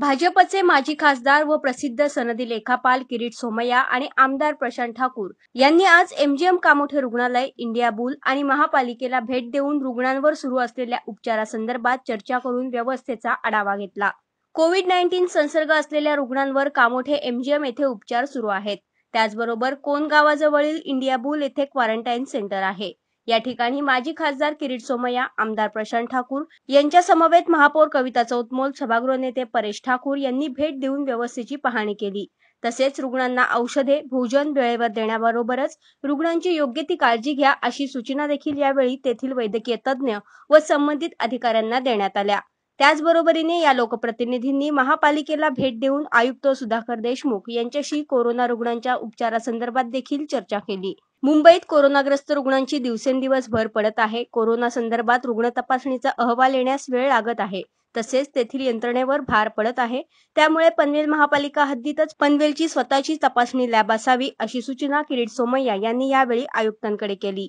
भाजपचे माजी खासदार व प्रसिद्ध सनदी लेखापाल किरीट सोमय्या आणि आमदार प्रशांत ठाकूर यांनी आज एमजीएम कामोठे रुग्णालय इंडिया बुल आणि महापालिकेला भेट देऊन रुग्णांवर सुरू असलेल्या उपचारासंदर्भात चर्चा करून व्यवस्थेचा आढावा घेतला कोविड नाईन्टीन संसर्ग असलेल्या रुग्णांवर कामोठे एमजीएम येथे उपचार सुरू आहेत त्याचबरोबर कोण गावाजवळील इंडिया बुल येथे क्वारंटाईन सेंटर आहे या ठिकाणी माजी खासदार किरीट सोमय्या आमदार प्रशांत ठाकूर यांच्या समवेत महापौर कविता चौतमोल सभागृह नेते परेश ठाकूर यांनी भेट देऊन व्यवस्थेची पाहणी केली तसेच रुग्णांना औषधे भोजन वेळेवर देण्याबरोबरच रुग्णांची योग्य ती काळजी घ्या अशी सूचना देखील यावेळी तेथील वैद्यकीय तज्ज्ञ व संबंधित अधिकाऱ्यांना देण्यात आल्या त्याचबरोबरीने या लोकप्रतिनिधींनी महापालिकेला भेट देऊन आयुक्त सुधाकर देशमुख यांच्याशी कोरोना रुग्णांच्या उपचारासंदर्भात देखील चर्चा केली मुंबईत कोरोनाग्रस्त रुग्णांची दिवसेंदिवस भर पडत आहे कोरोना संदर्भात रुग्ण तपासणीचा अहवाल येण्यास वेळ लागत आहे तसेच तेथील यंत्रणेवर भार पडत आहे त्यामुळे पनवेल महापालिका हद्दीतच पनवेलची स्वतःची तपासणी लॅब असावी अशी सूचना किरीट सोमय्या यांनी यावेळी आयुक्तांकडे केली